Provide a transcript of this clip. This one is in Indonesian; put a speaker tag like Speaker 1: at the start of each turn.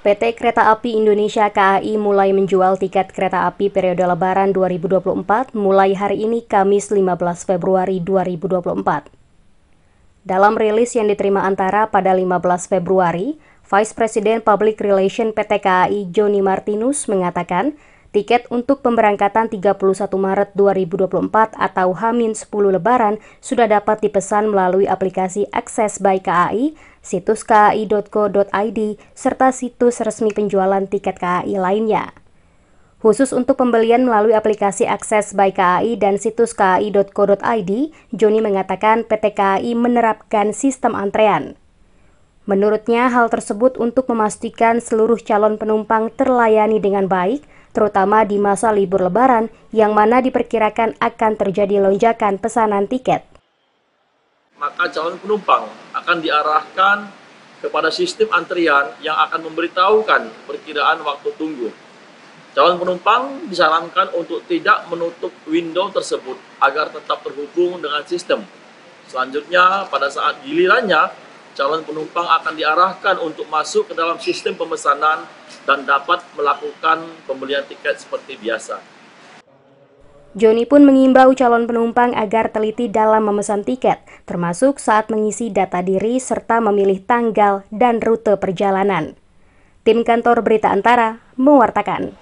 Speaker 1: PT Kereta Api Indonesia KAI mulai menjual tiket kereta api periode Lebaran 2024 mulai hari ini Kamis 15 Februari 2024. Dalam rilis yang diterima antara pada 15 Februari, Vice President Public Relation PT KAI Joni Martinus mengatakan Tiket untuk pemberangkatan 31 Maret 2024 atau Hamin 10 Lebaran sudah dapat dipesan melalui aplikasi Akses by KAI, situs kai.co.id, serta situs resmi penjualan tiket KAI lainnya. Khusus untuk pembelian melalui aplikasi akses by KAI dan situs kai.co.id, Joni mengatakan PT KAI menerapkan sistem antrean. Menurutnya, hal tersebut untuk memastikan seluruh calon penumpang terlayani dengan baik, terutama di masa libur lebaran yang mana diperkirakan akan terjadi lonjakan pesanan tiket.
Speaker 2: Maka calon penumpang akan diarahkan kepada sistem antrian yang akan memberitahukan perkiraan waktu tunggu. Calon penumpang disarankan untuk tidak menutup window tersebut agar tetap terhubung dengan sistem. Selanjutnya, pada saat gilirannya, calon penumpang akan diarahkan untuk masuk ke dalam sistem pemesanan dan dapat melakukan pembelian tiket seperti biasa.
Speaker 1: Joni pun mengimbau calon penumpang agar teliti dalam memesan tiket, termasuk saat mengisi data diri serta memilih tanggal dan rute perjalanan. Tim kantor Berita Antara mewartakan.